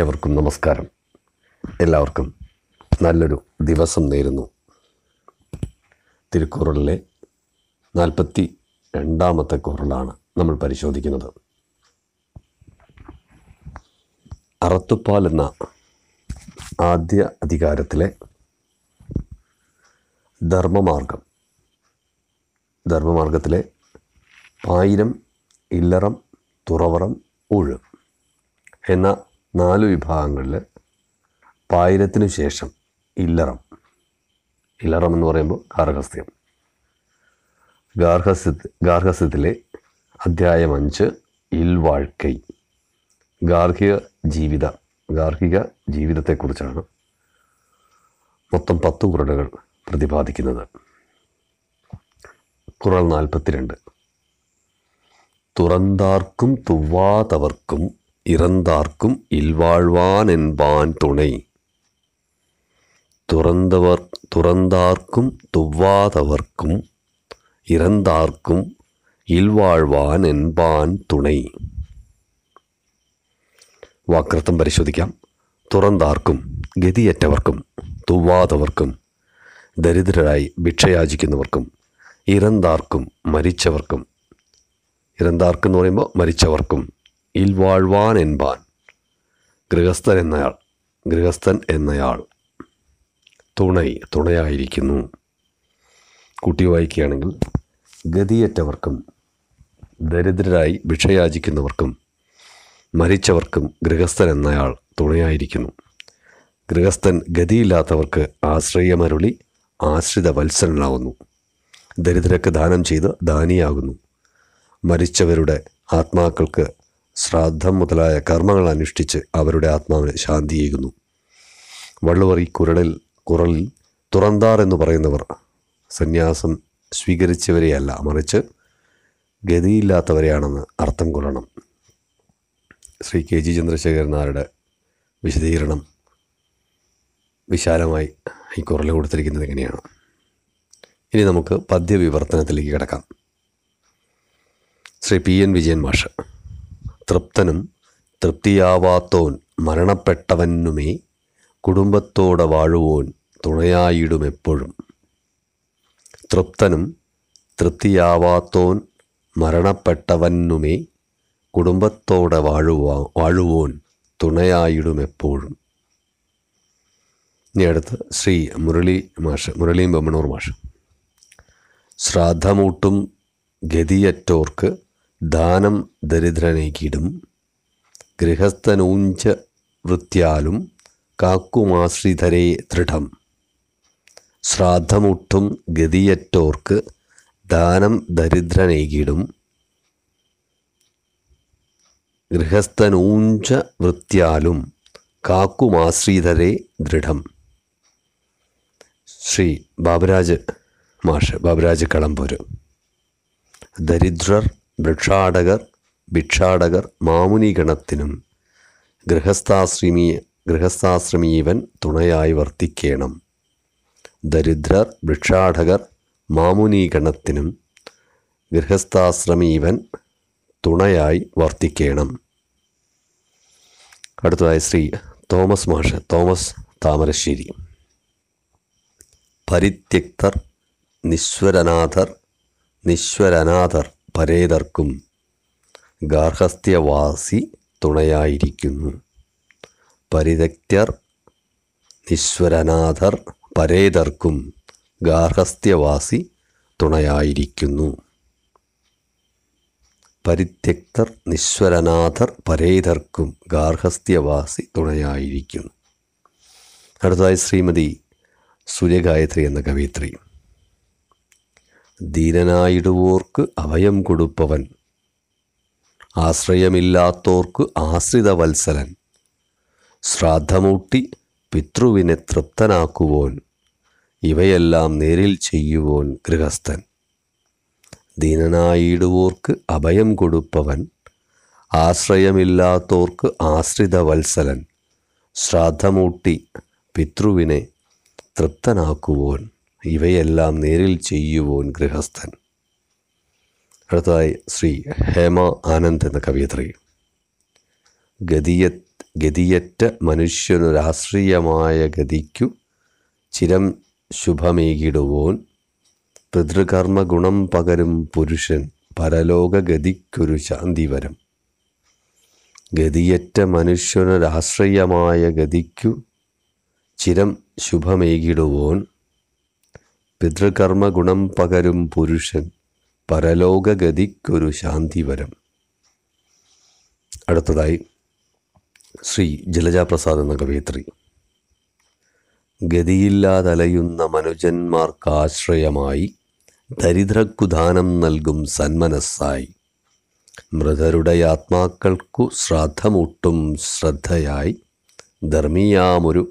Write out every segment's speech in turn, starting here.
ഏവർക്കും നമസ്കാരം എല്ലാവർക്കും നല്ലൊരു ദിവസം നേരുന്നു തിരുക്കുറളിലെ നാൽപ്പത്തി രണ്ടാമത്തെ കുറളാണ് നമ്മൾ പരിശോധിക്കുന്നത് അറത്തുപ്പാൽ എന്ന ആദ്യ അധികാരത്തിലെ ധർമ്മമാർഗം ധർമ്മമാർഗത്തിലെ പായിരം ഇല്ലറം തുറവറം ഊഴ് എന്ന നാല് വിഭാഗങ്ങളിൽ പായിരത്തിനു ശേഷം ഇല്ലറം ഇല്ലറം എന്ന് പറയുമ്പോൾ ഗാർഹസ്ഥ്യം ഗാർഹസ്യ ഗാർഹസ്യത്തിലെ അധ്യായം അഞ്ച് ഇൽവാഴ്ക്കൈ ഗാർഹിക ജീവിത ഗാർഹിക ജീവിതത്തെക്കുറിച്ചാണ് മൊത്തം പത്ത് കുറടുകൾ പ്രതിപാദിക്കുന്നത് കുറൾ നാൽപ്പത്തിരണ്ട് തുറന്താർക്കും തുവ്വാതവർക്കും இறந்தார்க்கும் இல்வாழ்வானென்பான் തുണൈ துறந்தவர் തുറന്താർക്കും തുവ്വാതവർക്കും ഇറന്താർക്കും ഇൽവാഴ്വാൻ എൻപാൻ തുണൈ വാക്രത്വം പരിശോധിക്കാം തുറന്താർക്കും ഗതിയറ്റവർക്കും തുവ്വാതവർക്കും ദരിദ്രരായി ഭിക്ഷയാചിക്കുന്നവർക്കും ഇറന്താർക്കും മരിച്ചവർക്കും ഇറന്താർക്കെന്ന് പറയുമ്പോൾ മരിച്ചവർക്കും ഇൽ വാഴ്വാൻ എൻപാൻ ഗൃഹസ്ഥൻ എന്നയാൾ ഗൃഹസ്ഥൻ എന്നയാൾ തുണൈ തുണയായിരിക്കുന്നു കുട്ടി വായിക്കുകയാണെങ്കിൽ ഗതിയേറ്റവർക്കും ദരിദ്രരായി ഭിക്ഷയാചിക്കുന്നവർക്കും മരിച്ചവർക്കും ഗൃഹസ്ഥൻ എന്നയാൾ തുണയായിരിക്കുന്നു ഗൃഹസ്ഥൻ ഗതിയില്ലാത്തവർക്ക് ആശ്രയമരുളി ആശ്രിത വത്സരനാവുന്നു ദരിദ്രർക്ക് ദാനം ചെയ്ത് ദാനിയാകുന്നു മരിച്ചവരുടെ ആത്മാക്കൾക്ക് ശ്രാദ്ധം മുതലായ കർമ്മങ്ങൾ അനുഷ്ഠിച്ച് അവരുടെ ആത്മാവിന് ശാന്തിയേകുന്നു വള്ളുവറി കുരളിൽ കുറളിൽ തുറന്താർ എന്ന് പറയുന്നവർ സന്യാസം സ്വീകരിച്ചവരെയല്ല മറിച്ച് ഗതിയില്ലാത്തവരെയാണെന്ന് അർത്ഥം കൊള്ളണം ശ്രീ കെ ജി നായരുടെ വിശദീകരണം വിശാലമായി ഈ കുറൽ കൊടുത്തിരിക്കുന്നത് എങ്ങനെയാണ് ഇനി നമുക്ക് പദ്യവിവർത്തനത്തിലേക്ക് കിടക്കാം ശ്രീ പി എൻ വിജയൻ മാഷ് തൃപ്തനും തൃപ്തിയാവാത്തോൻ മരണപ്പെട്ടവനുമേ കുടുംബത്തോടെ വാഴുവോൻ തുണയായിടുമെപ്പോഴും തൃപ്തനും തൃപ്തിയാവാത്തോൻ മരണപ്പെട്ടവനുമേ കുടുംബത്തോടെ വാഴുവാ വാഴുവോൻ തുണയായിടുമെപ്പോഴും ഇനി അടുത്ത് ശ്രീ മുരളി മാഷ് മുരളിയും ബമ്മണൂർ മാഷ് ശ്രാദ്ധമൂട്ടും ഗതിയറ്റോർക്ക് ദാനം ദരിദ്രനേക്കിടും ഗൃഹസ്ഥനൂഞ്ച വൃത്തിയാലും കാക്കുമാശ്രിതരെ ദൃഢം ശ്രാദ്ധമുട്ടും ഗതിയറ്റോർക്ക് ദാനം ദരിദ്രനേകിടും ഗൃഹസ്ഥനൂഞ്ച വൃത്തിയാലും കാക്കുമാശ്രിതരെ ദൃഢം ശ്രീ ബാബുരാജ് മാഷ് ബാബുരാജ് കളംപൂര് ദരിദ്രർ വൃക്ഷാടകർ ഭിക്ഷാടകർ ഗണത്തിനും ഗൃഹസ്ഥാശ്രമീ ഗൃഹസ്ഥാശ്രമീവൻ തുണയായി വർത്തിക്കേണം ദരിദ്രർ ഭിക്ഷാടകർ ഗണത്തിനും ഗൃഹസ്ഥാശ്രമീവൻ തുണയായി വർത്തിക്കേണം അടുത്തതായി ശ്രീ തോമസ് മാഷ് തോമസ് താമരശ്ശേരി പരിത്യക്തർ നിശ്വരനാഥർ നിശ്വരനാഥർ പരേതർക്കും ഗാർഹസ്ഥ്യവാസി തുണയായിരിക്കുന്നു പരിതക്തർ നിശ്വരനാഥർ പരേതർക്കും ഗാർഹസ്ഥ്യവാസി തുണയായിരിക്കുന്നു പരിത്യക്തർ നിശ്വരനാഥർ പരേതർക്കും ഗാർഹസ്ഥ്യവാസി തുണയായിരിക്കുന്നു അടുത്തതായി ശ്രീമതി സൂര്യഗായത്രി എന്ന കവിയത്രി ദീനനായിടുവോർക്ക് അഭയം കൊടുപ്പവൻ ആശ്രയമില്ലാത്തോർക്ക് വത്സലൻ ശ്രാദ്ധമൂട്ടി പിതൃവിനെ തൃപ്തനാക്കുവോൻ ഇവയെല്ലാം നേരിൽ ചെയ്യുവോൻ ഗൃഹസ്ഥൻ ദീനനായിടുവോർക്ക് അഭയം കൊടുപ്പവൻ ആശ്രയമില്ലാത്തോർക്ക് വത്സലൻ ശ്രാദ്ധമൂട്ടി പിതൃവിനെ തൃപ്തനാക്കുവോൻ ഇവയെല്ലാം നേരിൽ ചെയ്യുവോൻ ഗൃഹസ്ഥൻ അടുത്തതായി ശ്രീ ഹേമ ആനന്ദ് എന്ന കവിയത്രി ഗതിയ ഗതിയറ്റ മനുഷ്യനൊരാശ്രീയമായ ഗതിക്കു ചിരം ശുഭമേകിടുവോൻ പിതൃകർമ്മ ഗുണം പകരും പുരുഷൻ പരലോകഗതിക്കൊരു ശാന്തി വരം ഗതിയറ്റ മനുഷ്യനൊരാശ്രയമായ ഗതിക്കു ചിരം ശുഭമേകിടുവോൻ പിതൃകർമ്മ ഗുണം പകരും പുരുഷൻ പരലോകഗതിക്കൊരു ശാന്തിവരം അടുത്തതായി ശ്രീ ജലജാപ്രസാദ് എന്ന കവയിത്രി ഗതിയില്ലാതലയുന്ന മനുജന്മാർക്കാശ്രയമായി ദരിദ്രക്കുദാനം നൽകും സന്മനസ്സായി മൃതരുടെ ആത്മാക്കൾക്കു ശ്രാദ്ധമൂട്ടും ശ്രദ്ധയായി ധർമ്മീയാമൊരു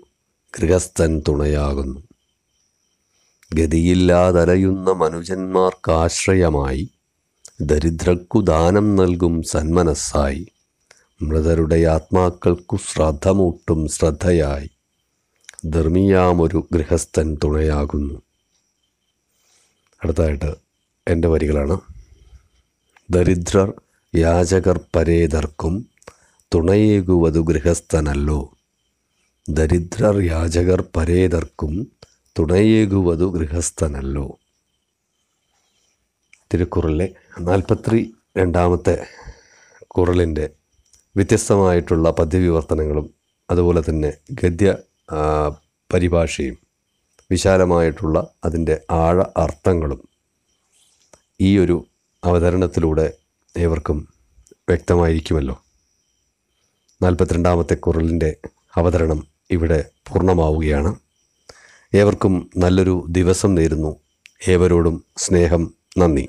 ഗൃഹസ്ഥൻ തുണയാകുന്നു ഗതിയില്ലാതലയുന്ന മനുജന്മാർക്കാശ്രയമായി ദരിദ്രക്കു ദാനം നൽകും സന്മനസ്സായി മൃതരുടെ ആത്മാക്കൾക്കു ശ്രദ്ധമൂട്ടും ശ്രദ്ധയായി ധർമ്മിയാമൊരു ഗൃഹസ്ഥൻ തുണയാകുന്നു അടുത്തതായിട്ട് എൻ്റെ വരികളാണ് ദരിദ്രർ യാചകർ പരേതർക്കും തുണയേകുവതു ഗൃഹസ്ഥനല്ലോ ദരിദ്രർ യാചകർ പരേതർക്കും തുണയേകുവതു ഗൃഹസ്ഥനല്ലോ തിരുക്കുറളിലെ നാൽപ്പത്തി രണ്ടാമത്തെ കുറളിൻ്റെ വ്യത്യസ്തമായിട്ടുള്ള പദ്യവിവർത്തനങ്ങളും അതുപോലെ തന്നെ ഗദ്യ പരിഭാഷയും വിശാലമായിട്ടുള്ള അതിൻ്റെ ആഴ അർത്ഥങ്ങളും ഈ ഒരു അവതരണത്തിലൂടെ ഏവർക്കും വ്യക്തമായിരിക്കുമല്ലോ നാൽപ്പത്തിരണ്ടാമത്തെ കുറലിൻ്റെ അവതരണം ഇവിടെ പൂർണ്ണമാവുകയാണ് ഏവർക്കും നല്ലൊരു ദിവസം നേരുന്നു ഏവരോടും സ്നേഹം നന്ദി